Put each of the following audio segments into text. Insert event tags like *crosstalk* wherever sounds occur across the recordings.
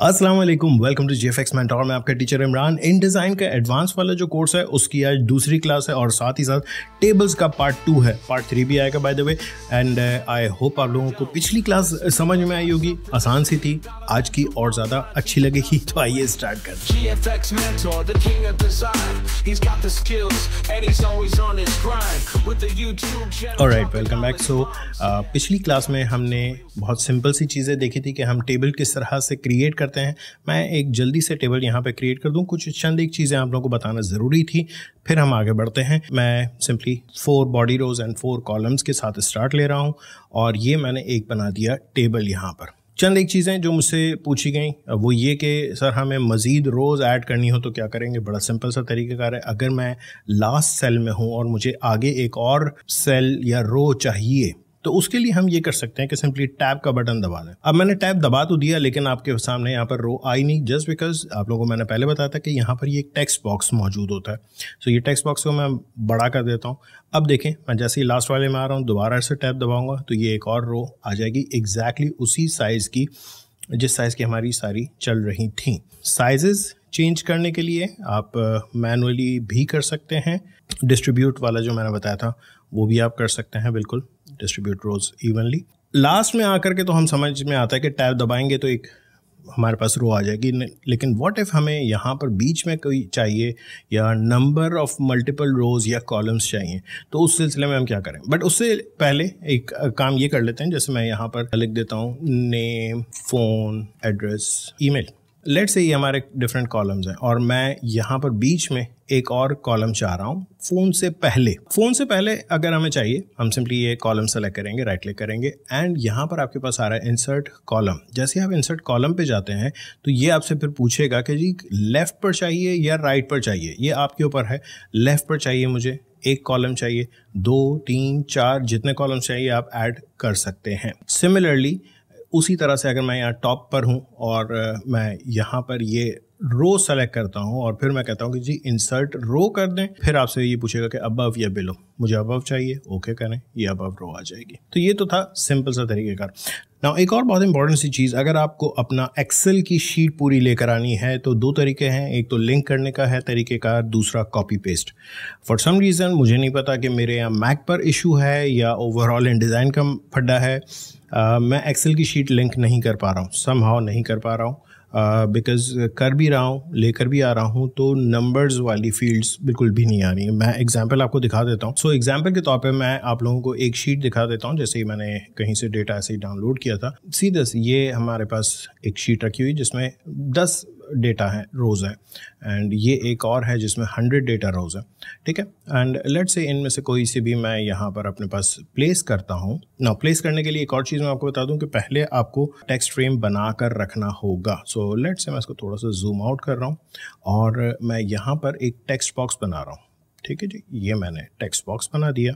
Aslam welcome to G F X mentor मैं आपका teacher Imran InDesign का एडवांस वाला जो कोर्स है उसकी आज दूसरी क्लास है और साथ ही साथ टेबल्स का पार्ट टू है पार्ट थ्री भी आएगा by the way and I hope आप लोगों को पिछली क्लास समझ में आई होगी आसान सी थी आज की और ज़्यादा अच्छी लगेगी *laughs* तो आइए स्टार्ट कर और राइट वेलकम बैक सो पिछली क्लास में हमने बहुत सिंपल सी चीज़ें देखी थी कि हम टेबल किस तरह से क्रिएट कर करते हैं मैं एक जल्दी से टेबल यहाँ पे क्रिएट कर दूँ कुछ चंद एक चीज़ें आप लोगों को बताना ज़रूरी थी फिर हम आगे बढ़ते हैं मैं simply four body rows and four columns के साथ स्टार्ट ले रहा हूँ और ये मैंने एक बना दिया टेबल यहाँ पर चंद एक चीज़ें जो मुझसे पूछी गई वो ये कि सर हमें मज़ीद रोज़ ऐड करनी हो तो क्या करेंगे बड़ा सिंपल सा तरीक़ाकार है अगर मैं लास्ट सेल में हूँ और मुझे आगे एक और सेल या रो चाहिए तो उसके लिए हम ये कर सकते हैं कि सिंपली टैब का बटन दबा दें अब मैंने टैब दबा तो दिया लेकिन आपके सामने यहाँ पर रो आई नहीं जस्ट बिकॉज आप लोगों को मैंने पहले बताया था कि यहाँ पर ये एक टेक्स्ट बॉक्स मौजूद होता है सो ये टेक्स्ट बॉक्स को मैं बड़ा कर देता हूँ अब देखें मैं जैसे ही लास्ट वाले में आ रहा हूँ दोबारा से टैब दबाऊँगा तो ये एक और रो आ जाएगी एग्जैक्टली exactly उसी साइज़ की जिस साइज़ की हमारी सारी चल रही थी साइजेज़ चेंज करने के लिए आप मैनुअली uh, भी कर सकते हैं डिस्ट्रीब्यूट वाला जो मैंने बताया था वो भी आप कर सकते हैं बिल्कुल डिस्ट्रीब्यूट रोज इवनली लास्ट में आकर के तो हम समझ में आता है कि टैब दबाएंगे तो एक हमारे पास रो आ जाएगी लेकिन व्हाट इफ़ हमें यहाँ पर बीच में कोई चाहिए या नंबर ऑफ मल्टीपल रोज़ या कॉलम्स चाहिए तो उस सिलसिले में हम क्या करें बट उससे पहले एक काम ये कर लेते हैं जैसे मैं यहाँ पर लिख देता हूँ नेम फ़ोन एड्रेस ईमेल लेट से ये हमारे डिफरेंट कॉलम्स हैं और मैं यहाँ पर बीच में एक और कॉलम चाह रहा हूँ फ़ोन से पहले फ़ोन से पहले अगर हमें चाहिए हम सिंपली ये कॉलम सेलेक्ट करेंगे राइट क्लिक करेंगे एंड यहाँ पर आपके पास आ रहा है इंसर्ट कॉलम जैसे आप इंसर्ट कॉलम पे जाते हैं तो ये आपसे फिर पूछेगा कि जी लेफ़्ट पर चाहिए या राइट पर चाहिए ये आपके ऊपर है लेफ़्ट पर चाहिए मुझे एक कॉलम चाहिए दो तीन चार जितने कॉलम चाहिए आप ऐड कर सकते हैं सिमिलरली उसी तरह से अगर मैं यहाँ टॉप पर हूँ और मैं यहाँ पर ये रो सेलेक्ट करता हूँ और फिर मैं कहता हूँ कि जी इंसर्ट रो कर दें फिर आपसे ये पूछेगा कि अबव या बिलो मुझे अबव चाहिए ओके करें ये अबव रो आ जाएगी तो ये तो था सिंपल सा तरीक़ेकार ना एक और बहुत इंपॉर्टेंट सी चीज़ अगर आपको अपना एक्सेल की शीट पूरी लेकर आनी है तो दो तरीके हैं एक तो लिंक करने का है तरीक़ेकार दूसरा copy paste for some reason मुझे नहीं पता कि मेरे यहाँ मैक पर इशू है या ओवरऑल इन डिज़ाइन का फड्डा है आ, uh, मैं एक्सेल की शीट लिंक नहीं कर पा रहा हूँ सम नहीं कर पा रहा हूँ बिकॉज uh, कर भी रहा हूँ लेकर भी आ रहा हूँ तो नंबर्स वाली फील्ड्स बिल्कुल भी नहीं आ रही है मैं एग्जाम्पल आपको दिखा देता हूँ सो एग्जाम्पल के तौर पर मैं आप लोगों को एक शीट दिखा देता हूँ जैसे ही मैंने कहीं से डेटा ऐसे ही डाउनलोड किया था सीधा ये हमारे पास एक शीट रखी हुई जिसमें दस डेटा है रोज़ है एंड ये एक और है जिसमें हंड्रेड डेटा रोज़ है ठीक है एंड लेट्स से इनमें से कोई से भी मैं यहाँ पर अपने पास प्लेस करता हूँ ना प्लेस करने के लिए एक और चीज़ मैं आपको बता दूँ कि पहले आपको टेक्स्ट फ्रेम बना कर रखना होगा सो so, लेट्स से मैं इसको थोड़ा सा जूम आउट कर रहा हूँ और मैं यहाँ पर एक टेक्स्ट बॉक्स बना रहा हूँ ठीक है जी ये मैंने टेक्स्ट बॉक्स बना दिया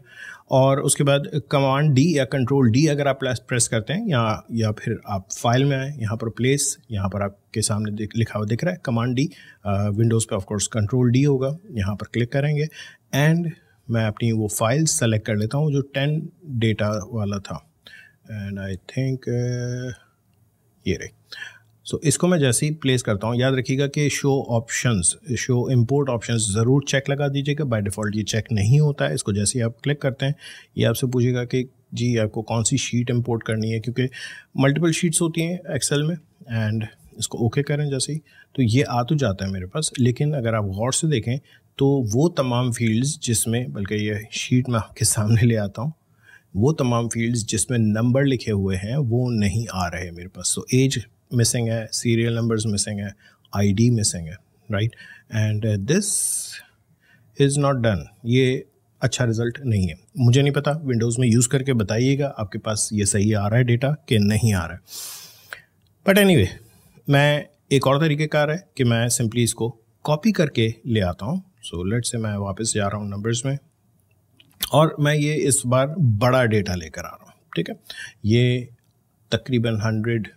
और उसके बाद कमांड डी या कंट्रोल डी अगर आप प्रेस करते हैं या या फिर आप फाइल में आए यहाँ पर प्लेस यहाँ पर आपके सामने लिखा हुआ दिख रहा है कमांड डी विंडोज़ पे ऑफकोर्स कंट्रोल डी होगा यहाँ पर क्लिक करेंगे एंड मैं अपनी वो फाइल सेलेक्ट कर लेता हूँ जो टेन डेटा वाला था एंड आई थिंक ये रही सो so, इसको मैं जैसे ही प्लेस करता हूँ याद रखिएगा कि show options show import options ज़रूर चेक लगा दीजिएगा बाय डिफ़ॉल्ट ये चेक नहीं होता है इसको जैसे ही आप क्लिक करते हैं ये आपसे पूछेगा कि जी आपको कौन सी शीट इंपोर्ट करनी है क्योंकि मल्टीपल शीट्स होती हैं एक्सेल में एंड इसको ओके okay करें जैसे ही तो ये आ तो जाता है मेरे पास लेकिन अगर आप गौर से देखें तो वो तमाम फील्ड्स जिसमें बल्कि ये शीट मैं आपके सामने ले आता हूँ वो तमाम फील्ड्स जिसमें नंबर लिखे हुए हैं वो नहीं आ रहे मेरे पास तो एज मिसिंग है सीरियल नंबर्स मिसिंग है आईडी मिसिंग है right and this is not done ये अच्छा रिजल्ट नहीं है मुझे नहीं पता विंडोज़ में यूज़ करके बताइएगा आपके पास ये सही आ रहा है डेटा कि नहीं आ रहा है बट एनी मैं एक और तरीके का रहा है कि मैं सिंपली इसको कॉपी करके ले आता हूँ सो लेट से मैं वापस जा रहा हूँ नंबर्स में और मैं ये इस बार बड़ा डेटा लेकर आ रहा हूँ ठीक है ये तकरीबन हंड्रेड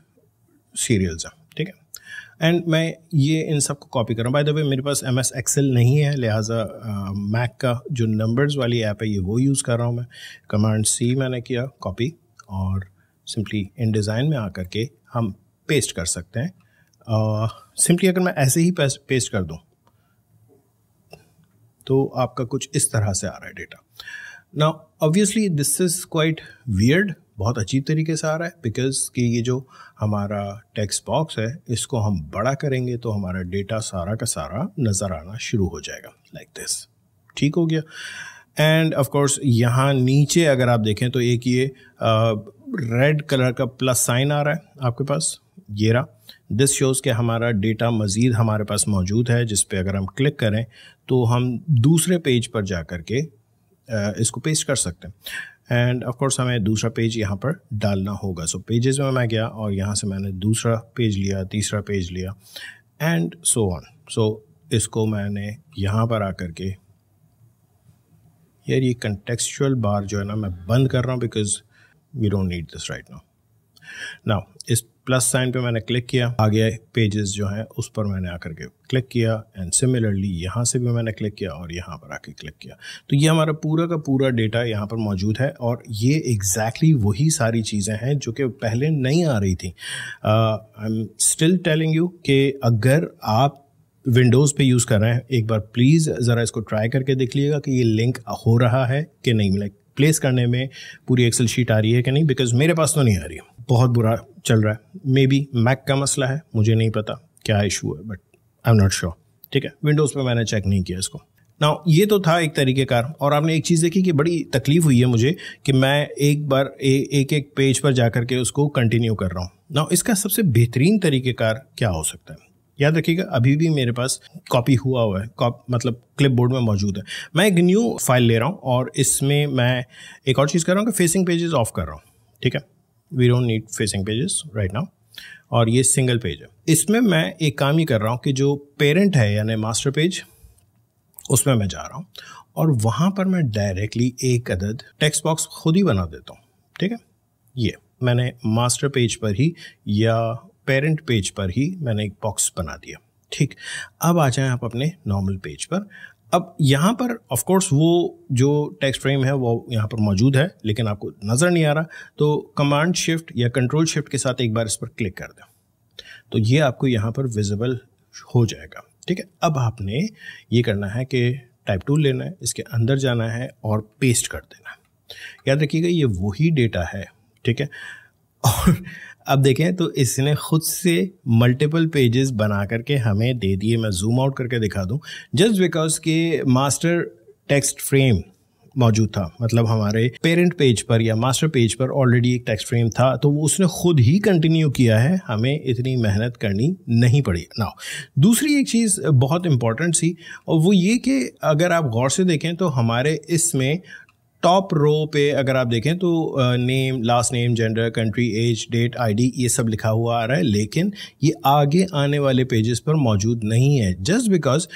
सीरियल्स हैं ठीक है एंड मैं ये इन सब को कॉपी कर रहा हूँ बाय द वे मेरे पास एम एस एक्सेल नहीं है लिहाजा मैक uh, का जो नंबर्स वाली ऐप है ये वो यूज़ कर रहा हूँ मैं कमांड सी मैंने किया कॉपी और सिंपली इन डिज़ाइन में आकर के हम पेस्ट कर सकते हैं सिंपली uh, अगर मैं ऐसे ही पेस्ट कर दूँ तो आपका कुछ इस तरह से आ रहा है डेटा ना obviously this is quite weird बहुत अजीब तरीके से आ रहा है बिकॉज कि ये जो हमारा टेक्स बॉक्स है इसको हम बड़ा करेंगे तो हमारा डेटा सारा का सारा नज़र आना शुरू हो जाएगा लाइक like दिस ठीक हो गया एंड ऑफ कोर्स यहाँ नीचे अगर आप देखें तो एक ये रेड कलर का प्लस साइन आ रहा है आपके पास ये रहा दिस शोज़ के हमारा डेटा मज़ीद हमारे पास मौजूद है जिस पर अगर हम क्लिक करें तो हम दूसरे पेज पर जा कर के इसको पेस्ट कर सकते हैं एंड ऑफ कोर्स हमें दूसरा पेज यहाँ पर डालना होगा सो so, पेजेस में मैं गया और यहाँ से मैंने दूसरा पेज लिया तीसरा पेज लिया एंड सो ऑन सो इसको मैंने यहाँ पर आकर के यार ये कंटेक्चुअल बार जो है ना मैं बंद कर रहा हूँ because we don't need this right now ना इस प्लस साइन पे मैंने क्लिक किया आगे पेजेस जो हैं उस पर मैंने आकर के क्लिक किया एंड सिमिलरली यहाँ से भी मैंने क्लिक किया और यहाँ पर आके क्लिक किया तो ये हमारा पूरा का पूरा डेटा यहाँ पर मौजूद है और ये एग्जैक्टली exactly वही सारी चीज़ें हैं जो कि पहले नहीं आ रही थी I am still telling you कि अगर आप विंडोज़ पे यूज़ कर रहे हैं एक बार प्लीज़ ज़रा इसको ट्राई करके देख लीजिएगा कि ये लिंक हो रहा है कि नहीं लाइक प्लेस करने में पूरी एक्सेल शीट आ रही है कि नहीं बिकॉज मेरे पास तो नहीं आ रही है बहुत बुरा चल रहा है मे बी मैक का मसला है मुझे नहीं पता क्या इशू है but I am not sure ठीक है विंडोज़ पे मैंने चेक नहीं किया इसको ना ये तो था एक तरीक़ेकार और आपने एक चीज़ देखी कि बड़ी तकलीफ़ हुई है मुझे कि मैं एक बार ए, एक एक पेज पर जा करके के उसको कंटिन्यू कर रहा हूँ ना इसका सबसे बेहतरीन तरीक़ेकार क्या हो सकता है याद रखिएगा अभी भी मेरे पास कॉपी हुआ हुआ है कॉप मतलब क्लिप बोर्ड में मौजूद है मैं एक न्यू फाइल ले रहा हूँ और इसमें मैं एक और चीज़ कर रहा हूँ कि फेसिंग पेजेस ऑफ कर रहा हूँ ठीक है we don't need facing pages right now और ये सिंगल पेज है इसमें मैं एक काम ही कर रहा हूँ कि जो पेरेंट है यानी मास्टर पेज उसमें मैं जा रहा हूँ और वहाँ पर मैं डायरेक्टली एक अदद टेक्स्ट बॉक्स खुद ही बना देता हूँ ठीक है ये मैंने मास्टर पेज पर ही या पेरेंट पेज पर ही मैंने एक बॉक्स बना दिया ठीक अब आ जाएं आप अपने नॉर्मल पेज पर अब यहाँ पर ऑफकोर्स वो जो टेक्स्ट फ्रेम है वो यहाँ पर मौजूद है लेकिन आपको नज़र नहीं आ रहा तो कमांड शिफ्ट या कंट्रोल शिफ्ट के साथ एक बार इस पर क्लिक कर दें तो ये आपको यहाँ पर विजिबल हो जाएगा ठीक है अब आपने ये करना है कि टाइप टूल लेना है इसके अंदर जाना है और पेस्ट कर देना है याद रखिएगा ये वही डेटा है ठीक है और अब देखें तो इसने खुद से मल्टीपल पेजेस बना करके हमें दे दिए मैं जूम आउट करके दिखा दूं जस्ट बिकॉज के मास्टर टेक्स्ट फ्रेम मौजूद था मतलब हमारे पेरेंट पेज पर या मास्टर पेज पर ऑलरेडी एक टेक्स्ट फ्रेम था तो वो उसने खुद ही कंटिन्यू किया है हमें इतनी मेहनत करनी नहीं पड़ी ना दूसरी एक चीज़ बहुत इंपॉर्टेंट सी और वो ये कि अगर आप गौर से देखें तो हमारे इसमें टॉप रो पे अगर आप देखें तो name last name gender country age date ID ये सब लिखा हुआ आ रहा है लेकिन ये आगे आने वाले पेजेस पर मौजूद नहीं है जस्ट बिकॉज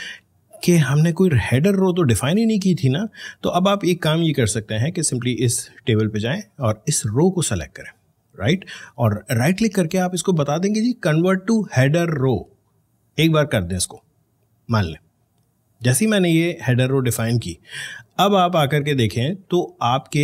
कि हमने कोई हेडर रो तो डिफाइन ही नहीं की थी ना तो अब आप एक काम ये कर सकते हैं कि सिंपली इस टेबल पे जाएं और इस रो को सेलेक्ट करें राइट और राइट क्लिक करके आप इसको बता देंगे जी कन्वर्ट टू हेडर रो एक बार कर दें इसको मान लें जैसे ही मैंने ये हेडर रो डिफाइन की अब आप आकर के देखें तो आपके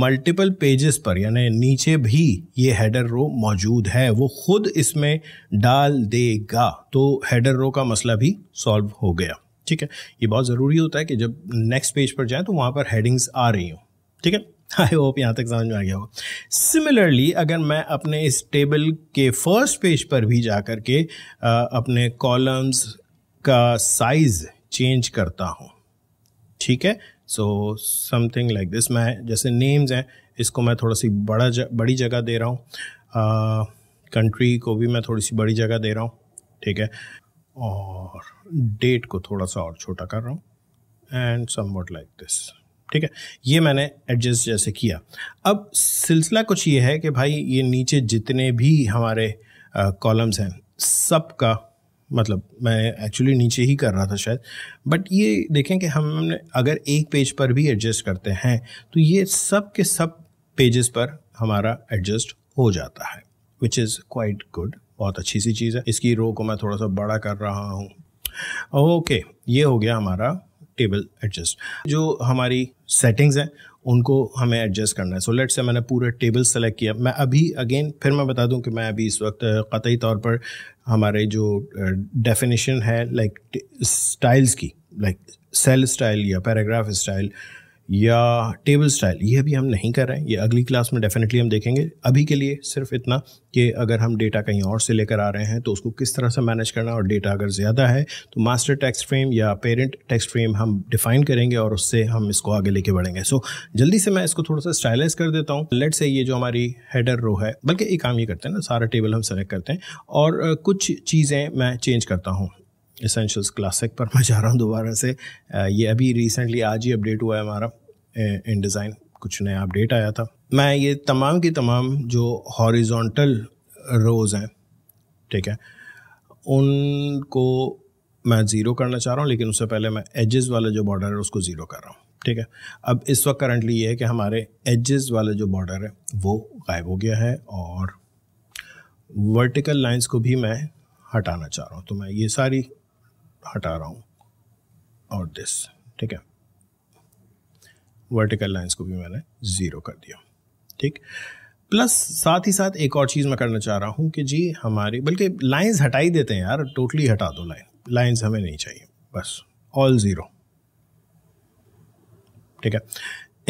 मल्टीपल पेजेस पर यानी नीचे भी ये हेडर रो मौजूद है वो खुद इसमें डाल देगा तो हेडर रो का मसला भी सॉल्व हो गया ठीक है ये बहुत ज़रूरी होता है कि जब नेक्स्ट पेज पर जाएं तो वहाँ पर हेडिंग्स आ रही हों ठीक है आई होप यहाँ तक समझ में आ गया होगा सिमिलरली अगर मैं अपने इस टेबल के फर्स्ट पेज पर भी जा कर के अपने कॉलम्स का साइज़ चेंज करता हूँ ठीक है सो समथिंग लाइक दिस मैं जैसे नेम्स हैं इसको मैं थोड़ा सी बड़ा ज, बड़ी जगह दे रहा हूँ कंट्री को भी मैं थोड़ी सी बड़ी जगह दे रहा हूँ ठीक है और डेट को थोड़ा सा और छोटा कर रहा हूँ and somewhat like this ठीक है ये मैंने एडजस्ट जैसे किया अब सिलसिला कुछ ये है कि भाई ये नीचे जितने भी हमारे कॉलम्स हैं सब का मतलब मैं एक्चुअली नीचे ही कर रहा था शायद बट ये देखें कि हम अगर एक पेज पर भी एडजस्ट करते हैं तो ये सब के सब पेजेस पर हमारा एडजस्ट हो जाता है विच इज़ क्वाइट गुड बहुत अच्छी सी चीज़ है इसकी रो को मैं थोड़ा सा बड़ा कर रहा हूँ ओके ये हो गया हमारा टेबल एडजस्ट जो हमारी सेटिंग्स हैं उनको हमें एडजस्ट करना है सो लेट से मैंने पूरे टेबल सेलेक्ट किया मैं अभी अगेन फिर मैं बता दूं कि मैं अभी इस वक्त कतई तौर पर हमारे जो डेफिनेशन है लाइक स्टाइल्स की लाइक सेल स्टाइल या पैराग्राफ स्टाइल या टेबल स्टाइल ये अभी हम नहीं कर रहे हैं ये अगली क्लास में डेफिनेटली हम देखेंगे अभी के लिए सिर्फ इतना कि अगर हम डेटा कहीं और से लेकर आ रहे हैं तो उसको किस तरह से मैनेज करना और डेटा अगर ज़्यादा है तो मास्टर टेक्स्ट फ्रेम या पेरेंट टेक्स्ट फ्रेम हम डिफाइन करेंगे और उससे हम इसको आगे लेके बढ़ेंगे सो so, जल्दी से मैं इसको थोड़ा सा स्टाइलाइज कर देता हूँ लेट से ये जो हमारी हेडर रो है बल्कि एक काम ये करते हैं ना सारा टेबल हम सेलेक्ट करते हैं और कुछ चीज़ें मैं चेंज करता हूँ इसेंशल्स क्लासिक पर मैं जा रहा हूँ दोबारा से ये अभी रिसेंटली आज ही अपडेट हुआ है हमारा इन डिज़ाइन कुछ नया अपडेट आया था मैं ये तमाम की तमाम जो हॉरिजॉन्टल रोज़ हैं ठीक है उनको मैं ज़ीरो करना चाह रहा हूँ लेकिन उससे पहले मैं एजेस वाला जो बॉर्डर है उसको ज़ीरो कर रहा हूँ ठीक है अब इस वक्त करंटली ये है कि हमारे एजेस वाला जो बॉर्डर है वो गायब हो गया है और वर्टिकल लाइंस को भी मैं हटाना चाह रहा हूँ तो मैं ये सारी हटा रहा हूँ और दिस ठीक है वर्टिकल लाइंस को भी मैंने ज़ीरो कर दिया ठीक प्लस साथ ही साथ एक और चीज़ मैं करना चाह रहा हूँ कि जी हमारी बल्कि लाइंस हटा ही देते हैं यार टोटली हटा दो लाइन लाइंस हमें नहीं चाहिए बस ऑल ज़ीरो ठीक है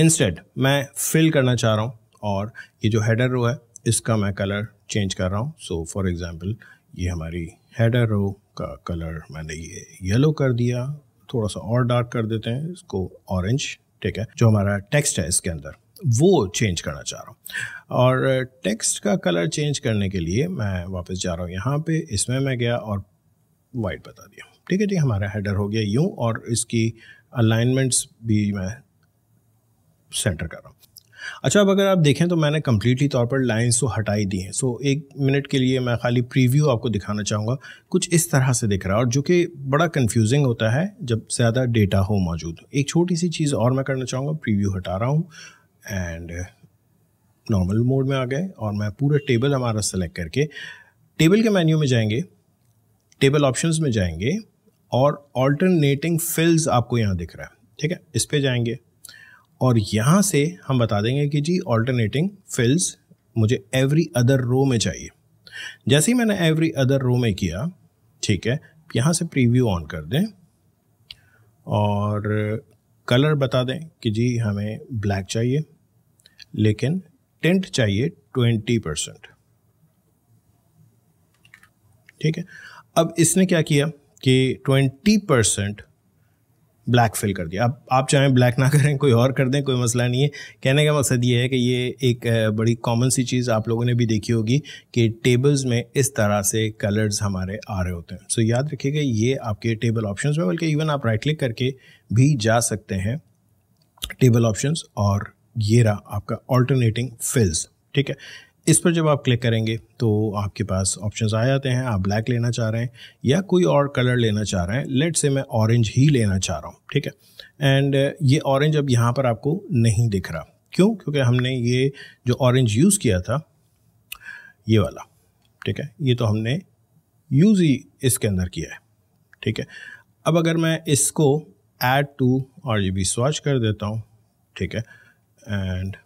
इंस्टेड मैं फिल करना चाह रहा हूँ और ये जो हेडर रो है इसका मैं कलर चेंज कर रहा हूँ सो फॉर एग्ज़ाम्पल ये हमारी हेडर रो का कलर मैंने ये येलो कर दिया थोड़ा सा और डार्क कर देते हैं इसको ऑरेंज ठीक है जो हमारा टेक्स्ट है इसके अंदर वो चेंज करना चाह रहा हूँ और टेक्स्ट का कलर चेंज करने के लिए मैं वापस जा रहा हूँ यहाँ पे इसमें मैं गया और वाइट बता दिया ठीक है जी हमारा हेडर हो गया यूँ और इसकी अलाइनमेंट्स भी मैं सेंटर कर रहा हूँ अच्छा अब अगर आप देखें तो मैंने कम्प्लीटली तौर पर लाइन्स तो हटाई दी हैं सो एक मिनट के लिए मैं खाली प्रीव्यू आपको दिखाना चाहूँगा कुछ इस तरह से दिख रहा है और जो कि बड़ा कन्फ्यूजिंग होता है जब ज़्यादा डेटा हो मौजूद एक छोटी सी चीज़ और मैं करना चाहूँगा प्रीव्यू हटा रहा हूँ एंड नॉर्मल मोड में आ गए और मैं पूरा टेबल हमारा सेलेक्ट करके टेबल के मेन्यू में जाएंगे टेबल ऑप्शंस में जाएंगे और ऑल्टरनेटिंग फिल्स आपको यहाँ दिख रहा है ठीक है इस पर जाएंगे और यहाँ से हम बता देंगे कि जी ऑल्टरनेटिंग फिल्स मुझे एवरी अदर रो में चाहिए जैसे ही मैंने एवरी अदर रो में किया ठीक है यहाँ से प्रीव्यू ऑन कर दें और कलर बता दें कि जी हमें ब्लैक चाहिए लेकिन टेंट चाहिए ट्वेंटी परसेंट ठीक है अब इसने क्या किया कि ट्वेंटी परसेंट ब्लैक फिल कर दिया अब आप चाहें ब्लैक ना करें कोई और कर दें कोई मसला नहीं है कहने का मकसद ये है कि ये एक बड़ी कॉमन सी चीज़ आप लोगों ने भी देखी होगी कि टेबल्स में इस तरह से कलर्स हमारे आ रहे होते हैं सो याद रखिएगा ये आपके टेबल ऑप्शन में बल्कि इवन आप राइट क्लिक करके भी जा सकते हैं टेबल ऑप्शन और ये रहा आपका ऑल्टरनेटिंग फिल्स ठीक है इस पर जब आप क्लिक करेंगे तो आपके पास ऑप्शंस आ जाते हैं आप ब्लैक लेना चाह रहे हैं या कोई और कलर लेना चाह रहे हैं लेट से मैं ऑरेंज ही लेना चाह रहा हूँ ठीक है एंड ये ऑरेंज अब यहाँ पर आपको नहीं दिख रहा क्यों क्योंकि हमने ये जो ऑरेंज यूज़ किया था ये वाला ठीक है ये तो हमने यूज़ ही इसके अंदर किया है ठीक है अब अगर मैं इसको एड टू और ये बी स्वाच कर देता हूँ ठीक है एंड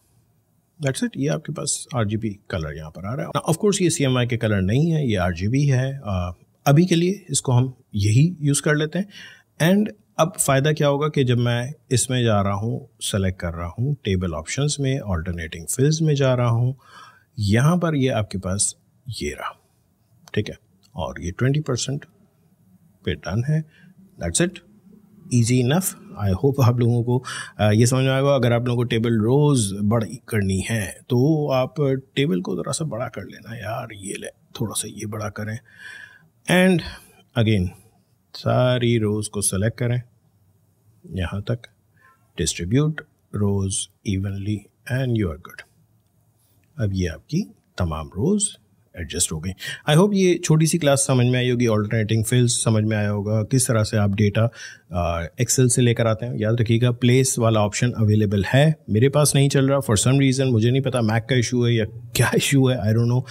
दैट्स इट ये आपके पास आर कलर यहाँ पर आ रहा है ऑफ कोर्स ये सी के कलर नहीं है ये आर है uh, अभी के लिए इसको हम यही यूज़ कर लेते हैं एंड अब फ़ायदा क्या होगा कि जब मैं इसमें जा रहा हूँ सेलेक्ट कर रहा हूँ टेबल ऑप्शंस में ऑल्टरनेटिंग फिल्स में जा रहा हूँ यहाँ पर ये आपके पास ये रहा ठीक है और ये ट्वेंटी परसेंट पे डन है that's it easy enough I hope आप लोगों को ये समझ में आएगा अगर आप लोगों को टेबल रोज़ बड़ी करनी है तो आप टेबल को ज़रा सा बड़ा कर लेना यार ये ले थोड़ा सा ये बड़ा करें एंड अगेन सारी रोज़ को सेलेक्ट करें यहाँ तक distribute rows evenly and you are good अब ये आपकी तमाम रोज़ एडजस्ट हो गई आई होप ये छोटी सी क्लास समझ में आई होगी ऑल्टरनेटिंग फील्ड समझ में आया होगा किस तरह से आप डेटा एक्सेल से लेकर आते हैं याद रखिएगा प्लेस वाला ऑप्शन अवेलेबल है मेरे पास नहीं चल रहा फॉर सम रीज़न मुझे नहीं पता मैक का इशू है या क्या इशू है आई डोंट नो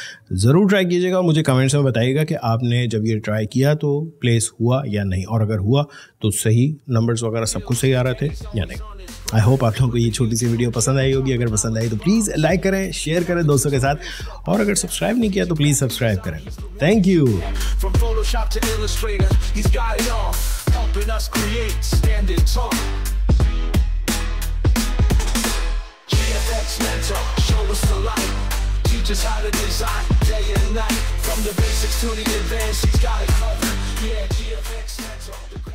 ज़रूर ट्राई कीजिएगा मुझे कमेंट्स में बताइएगा कि आपने जब ये ट्राई किया तो प्लेस हुआ या नहीं और अगर हुआ तो सही नंबर्स वगैरह सब कुछ सही आ रहे थे या नहीं आई होप आप लोगों को ये छोटी सी वीडियो पसंद आई होगी अगर पसंद आई तो प्लीज़ लाइक करें शेयर करें दोस्तों के साथ और अगर सब्सक्राइब नहीं किया तो प्लीज़ सब्सक्राइब करें thank you mentor, show us the light. Teach us how to design day and night. From the basics to the advanced, he's got it covered. Yeah, GFX mentor.